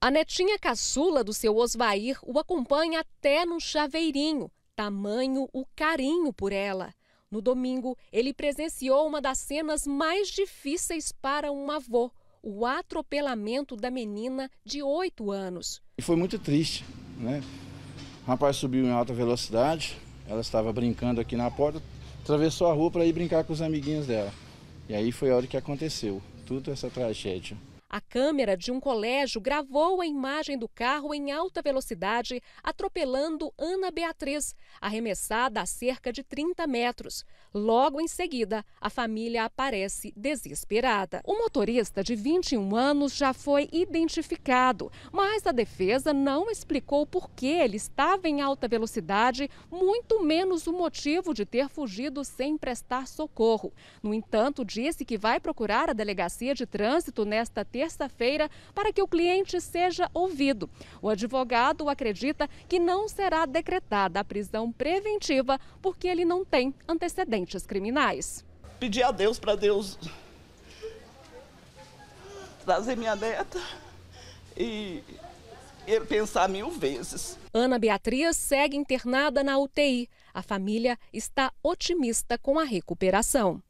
A netinha caçula do seu Osvair o acompanha até no chaveirinho, tamanho o carinho por ela. No domingo, ele presenciou uma das cenas mais difíceis para um avô, o atropelamento da menina de 8 anos. Foi muito triste, né? O rapaz subiu em alta velocidade, ela estava brincando aqui na porta, atravessou a rua para ir brincar com os amiguinhos dela. E aí foi a hora que aconteceu, tudo essa tragédia. A câmera de um colégio gravou a imagem do carro em alta velocidade, atropelando Ana Beatriz, arremessada a cerca de 30 metros. Logo em seguida, a família aparece desesperada. O motorista, de 21 anos, já foi identificado, mas a defesa não explicou por que ele estava em alta velocidade, muito menos o motivo de ter fugido sem prestar socorro. No entanto, disse que vai procurar a delegacia de trânsito nesta terça terça-feira para que o cliente seja ouvido. O advogado acredita que não será decretada a prisão preventiva porque ele não tem antecedentes criminais. Pedi a Deus para Deus trazer minha neta e ele pensar mil vezes. Ana Beatriz segue internada na UTI. A família está otimista com a recuperação.